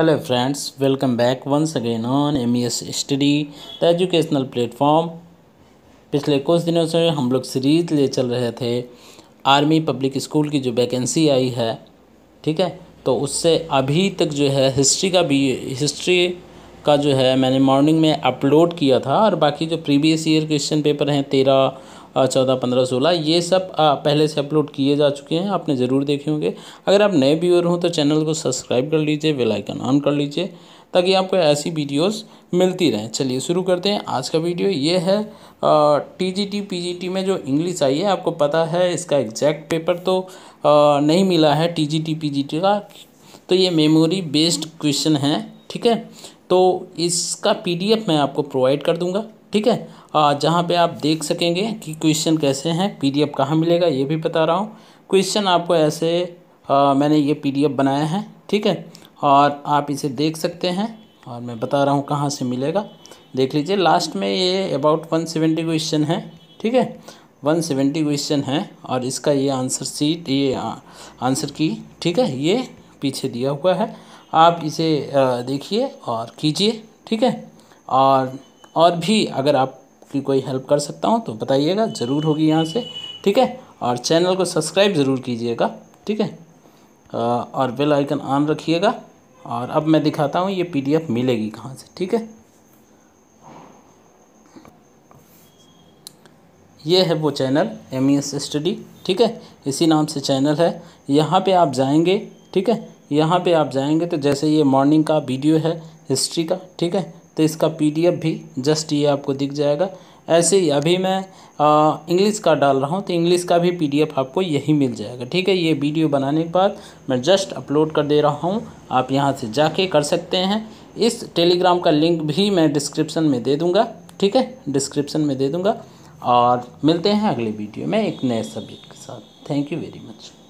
welcome back once again on M E S study the educational platform पिछले कुछ दिनों से हम लोग सीरीज ले चल रहे थे आर्मी पब्लिक स्कूल की जो वैकेंसी आई है ठीक है तो उससे अभी तक जो है हिस्ट्री का भी हिस्ट्री का जो है मैंने मॉर्निंग में अपलोड किया था और बाकी जो प्रीवियस ईयर क्वेश्चन पेपर हैं तेरह चौदह पंद्रह सोलह ये सब पहले से अपलोड किए जा चुके हैं आपने ज़रूर देखे होंगे अगर आप नए व्यूअर हों तो चैनल को सब्सक्राइब कर लीजिए बेलाइकन ऑन कर लीजिए ताकि आपको ऐसी वीडियोस मिलती रहें चलिए शुरू करते हैं आज का वीडियो ये है टीजीटी पीजीटी में जो इंग्लिश आई है आपको पता है इसका एग्जैक्ट पेपर तो आ, नहीं मिला है टीजीटी पीजीटी का तो ये मेमोरी बेस्ड क्वेश्चन है ठीक है तो इसका पीडीएफ मैं आपको प्रोवाइड कर दूंगा ठीक है जहाँ पे आप देख सकेंगे कि क्वेश्चन कैसे हैं पीडीएफ कहाँ मिलेगा ये भी बता रहा हूँ क्वेश्चन आपको ऐसे आ, मैंने ये पीडीएफ बनाया है ठीक है और आप इसे देख सकते हैं और मैं बता रहा हूँ कहाँ से मिलेगा देख लीजिए लास्ट में ये अबाउट वन सेवेंटी क्वेश्चन है ठीक है वन सेवेंटी क्वेश्चन है और इसका ये आंसर सीट ये आंसर की ठीक है ये पीछे दिया हुआ है आप इसे देखिए और कीजिए ठीक है और और भी अगर आपकी कोई हेल्प कर सकता हूँ तो बताइएगा ज़रूर होगी यहाँ से ठीक है और चैनल को सब्सक्राइब ज़रूर कीजिएगा ठीक है और बेल आइकन ऑन रखिएगा और अब मैं दिखाता हूँ ये पीडीएफ मिलेगी कहाँ से ठीक है ये है वो channel M E S study ठीक है इसी नाम से चैनल है यहाँ पे आप जाएंगे ठीक है यहाँ पे आप जाएंगे तो जैसे ये मॉर्निंग का वीडियो है हिस्ट्री का ठीक है तो इसका पीडीएफ भी जस्ट ये आपको दिख जाएगा ऐसे ही अभी मैं इंग्लिश का डाल रहा हूँ तो इंग्लिश का भी पीडीएफ आपको यही मिल जाएगा ठीक है ये वीडियो बनाने के बाद मैं जस्ट अपलोड कर दे रहा हूँ आप यहाँ से जाके कर सकते हैं इस टेलीग्राम का लिंक भी मैं डिस्क्रिप्सन में दे दूँगा ठीक है डिस्क्रिप्सन में दे दूँगा और मिलते हैं अगले वीडियो में एक नए सब्जेक्ट के साथ थैंक यू वेरी मच